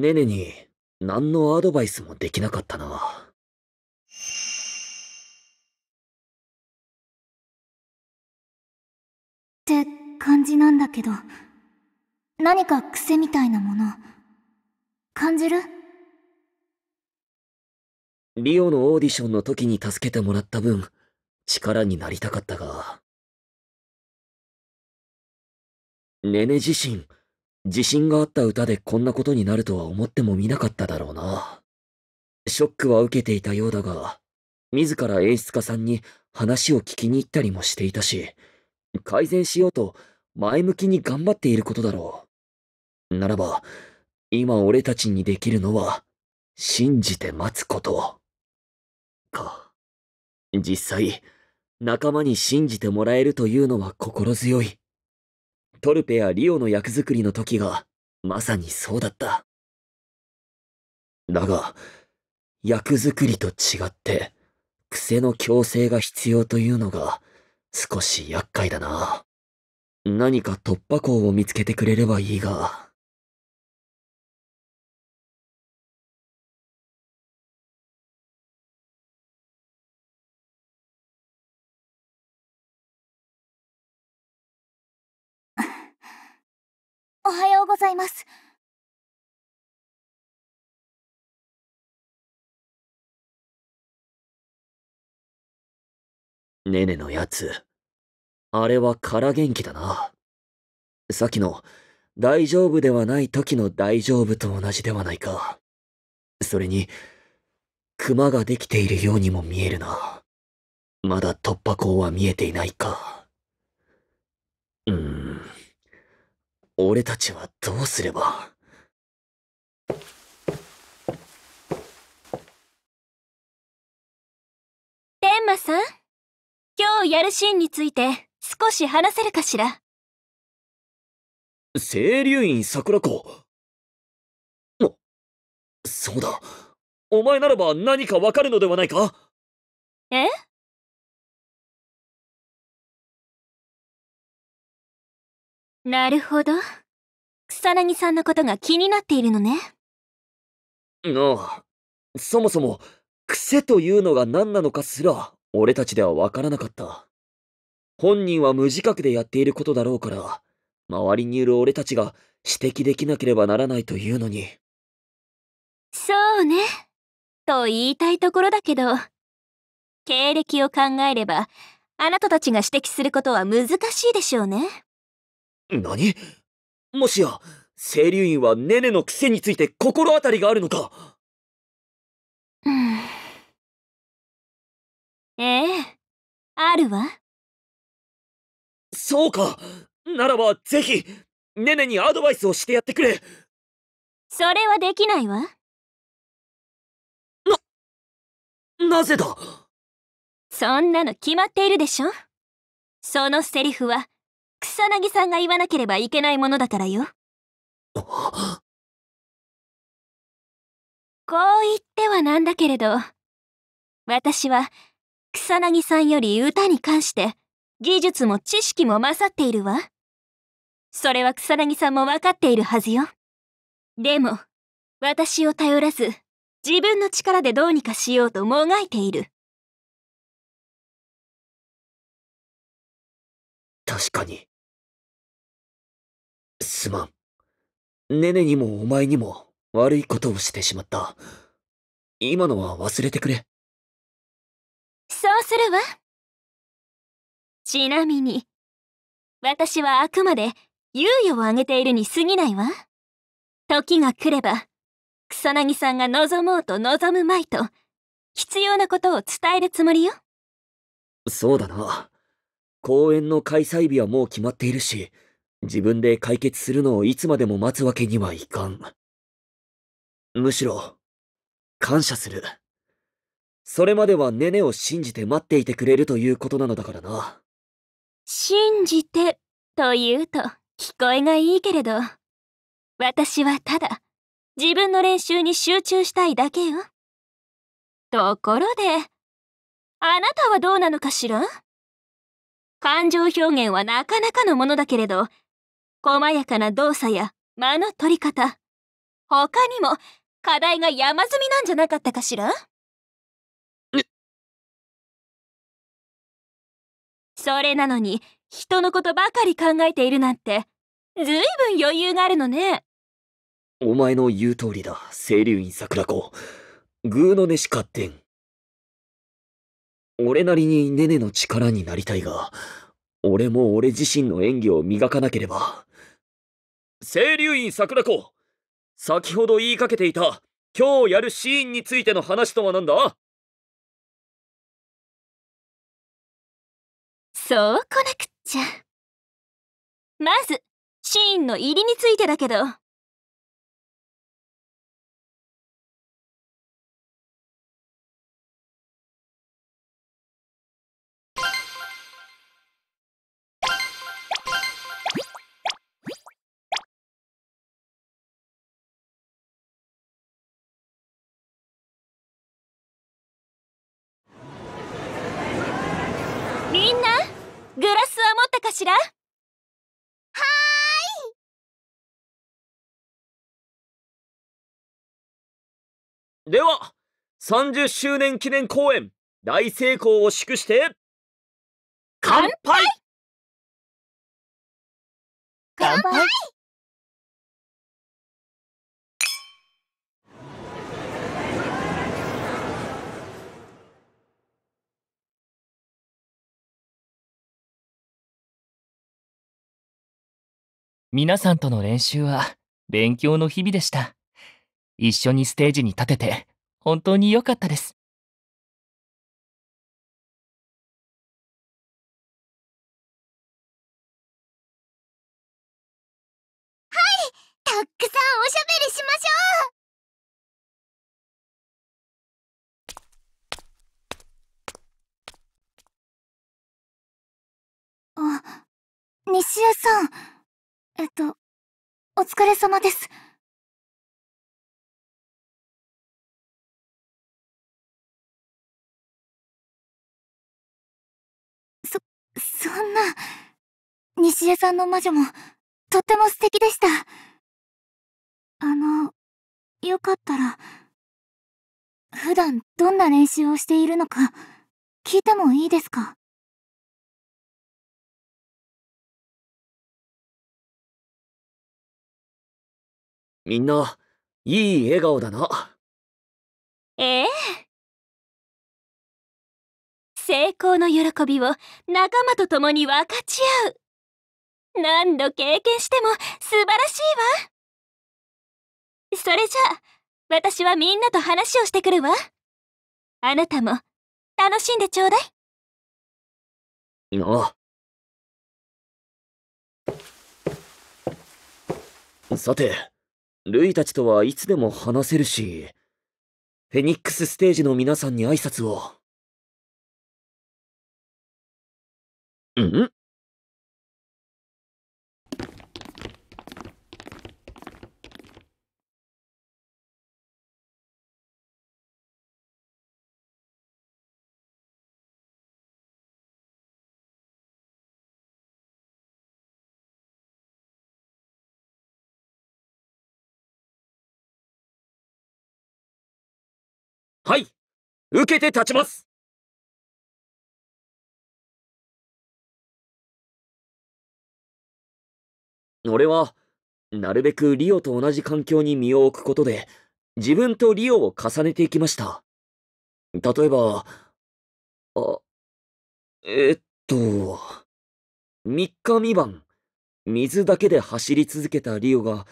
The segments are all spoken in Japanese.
ネネに何のアドバイスもできなかったな。って感じなんだけど、何か癖みたいなもの、感じるリオのオーディションの時に助けてもらった分、力になりたかったが。ネネ自身、自信があった歌でこんなことになるとは思ってもみなかっただろうな。ショックは受けていたようだが、自ら演出家さんに話を聞きに行ったりもしていたし、改善しようと前向きに頑張っていることだろう。ならば、今俺たちにできるのは、信じて待つこと。か。実際、仲間に信じてもらえるというのは心強い。トルペやリオの役作りの時が、まさにそうだった。だが、役作りと違って、癖の矯正が必要というのが、少し厄介だな。何か突破口を見つけてくれればいいが。ざいます。ねねのやつ、あれは空元気だな。さっきの、大丈夫ではない時の大丈夫と同じではないか。それに、熊ができているようにも見えるな。まだ突破口は見えていないか。うーん。俺たちはどうすれば。天馬さん今日やるシーンについて少し話せるかしら清流院桜子そうだ。お前ならば何かわかるのではないかえなるほど。草薙さんのことが気になっているのね。ああ。そもそも、癖というのが何なのかすら、俺たちではわからなかった。本人は無自覚でやっていることだろうから、周りにいる俺たちが指摘できなければならないというのに。そうね。と言いたいところだけど、経歴を考えれば、あなたたちが指摘することは難しいでしょうね。何もしや、清流院はネネの癖について心当たりがあるのかうん。ええ、あるわ。そうか。ならば、ぜひ、ネネにアドバイスをしてやってくれ。それはできないわ。な、なぜだそんなの決まっているでしょそのセリフは草薙さんが言わなければいけないものだからよ。こう言ってはなんだけれど、私は草薙さんより歌に関して技術も知識も勝っているわ。それは草薙さんも分かっているはずよ。でも、私を頼らず、自分の力でどうにかしようともがいている。確かに。すまん。ネネにもお前にも悪いことをしてしまった。今のは忘れてくれ。そうするわ。ちなみに、私はあくまで猶予をあげているに過ぎないわ。時が来れば、草薙さんが望もうと望むまいと、必要なことを伝えるつもりよ。そうだな。公演の開催日はもう決まっているし、自分で解決するのをいつまでも待つわけにはいかん。むしろ、感謝する。それまではネネを信じて待っていてくれるということなのだからな。信じてと言うと聞こえがいいけれど、私はただ自分の練習に集中したいだけよ。ところで、あなたはどうなのかしら感情表現はなかなかのものだけれど、細やかな動作や間の取り方他にも課題が山積みなんじゃなかったかしらそれなのに人のことばかり考えているなんてずいぶん余裕があるのねお前の言う通りだ清流院桜子グーの根しかってん俺なりにネネの力になりたいが俺も俺自身の演技を磨かなければ清流院桜子先ほど言いかけていた今日やるシーンについての話とは何だそうこなくっちゃまずシーンの入りについてだけどしらはいでは30周年記念公演大成功を祝して乾杯乾杯皆さんとの練習は勉強の日々でした。一緒にステージに立てて本当に良かったです。えっと、お疲れ様です。そ、そんな、西江さんの魔女も、とっても素敵でした。あの、よかったら、普段どんな練習をしているのか、聞いてもいいですかみんな、いい笑顔だな。ええ。成功の喜びを仲間と共に分かち合う。何度経験しても素晴らしいわ。それじゃあ、私はみんなと話をしてくるわ。あなたも、楽しんでちょうだい。いあ。さて、ルイたちとはいつでも話せるし、フェニックスステージの皆さんに挨拶を。んはい、受けて立ちます俺は、なるべくリオと同じ環境に身を置くことで、自分とリオを重ねていきました。例えば、あ、えっと、3日2晩、水だけで走り続けたリオが、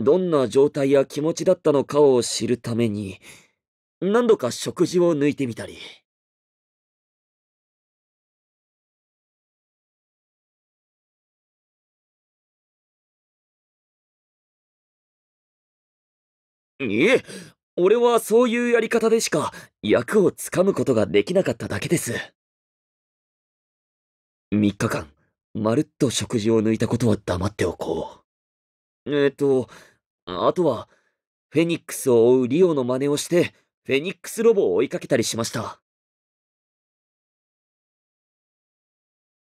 どんな状態や気持ちだったのかを知るために、何度か食事を抜いてみたり。いえ、俺はそういうやり方でしか役をつかむことができなかっただけです。3日間、まるっと食事を抜いたことは黙っておこう。えっ、と、あとは、フェニックスを追うリオの真似をして、フェニックスロボを追いかけたりしました。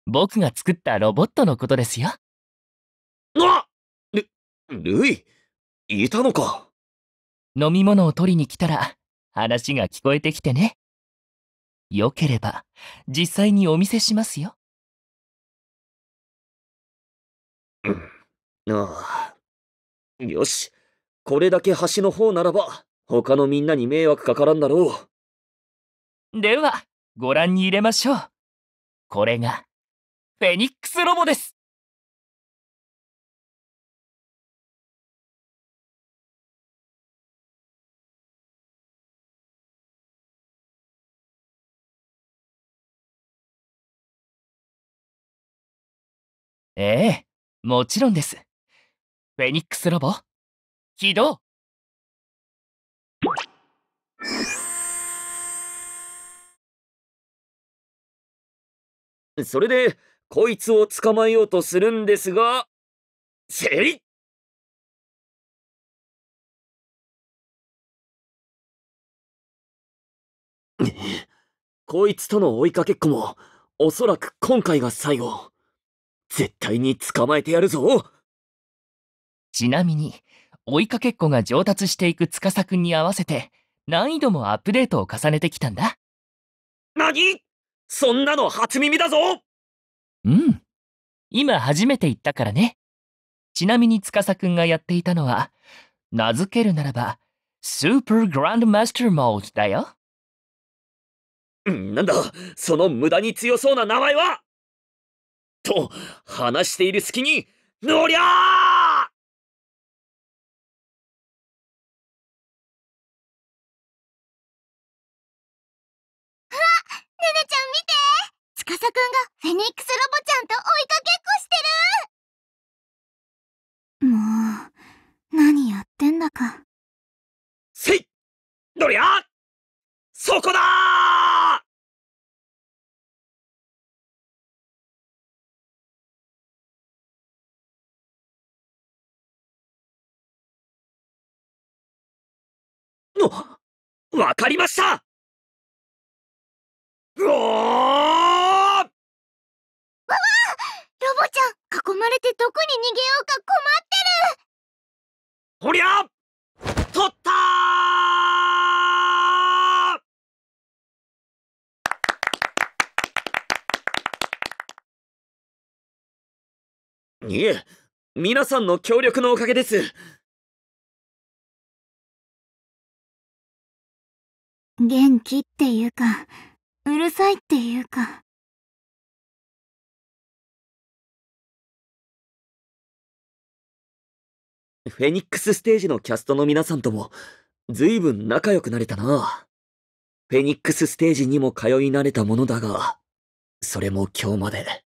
僕が作ったロボットのことですよ。あル、ルイ、いたのか。飲み物を取りに来たら、話が聞こえてきてね。よければ、実際にお見せしますよ。うん、ああ。よし、これだけ橋の方ならば、他のみんなに迷惑かからんだろう。では、ご覧に入れましょう。これが、フェニックスロボです。ええ、もちろんです。フェニックスロボ、起動それで、こいつを捕まえようとするんですが、せい こいつとの追いかけっこも、おそらく今回が最後。絶対に捕まえてやるぞちなみに、追いかけっこが上達していく司くんに合わせて、難易度もアップデートを重ねてきたんだ。何そんなの初耳だぞうん今初めて言ったからねちなみに司くんがやっていたのは名付けるならばスーパーグランドマスターモードだよなんだその無駄に強そうな名前はと話している隙にのりゃーわかりましたうわわロボちゃん囲まれてどこに逃げようか困ってるこりゃ取ったいえ皆さんの協力のおかげです元気っていうか、うるさいっていうか。フェニックスステージのキャストの皆さんとも、ずいぶん仲良くなれたな。フェニックスステージにも通い慣れたものだが、それも今日まで。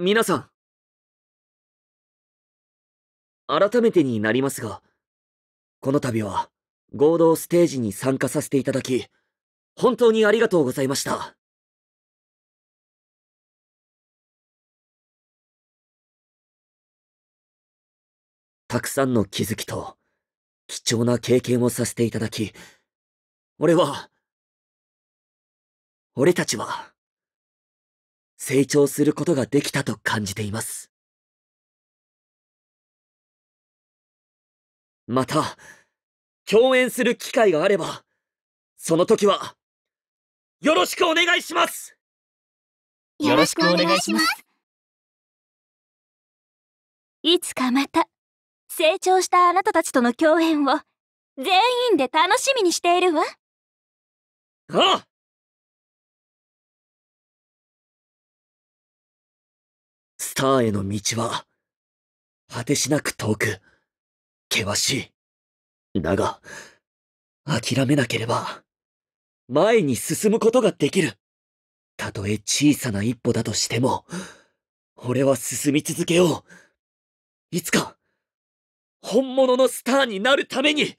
皆さん。改めてになりますが、この度は、合同ステージに参加させていただき、本当にありがとうございました。たくさんの気づきと、貴重な経験をさせていただき、俺は、俺たちは、成長することができたと感じています。また、共演する機会があれば、その時は、よろしくお願いしますよろしくお願いします。いつかまた、成長したあなたたちとの共演を、全員で楽しみにしているわ。ああスターへの道は、果てしなく遠く、険しい。だが、諦めなければ、前に進むことができる。たとえ小さな一歩だとしても、俺は進み続けよう。いつか、本物のスターになるために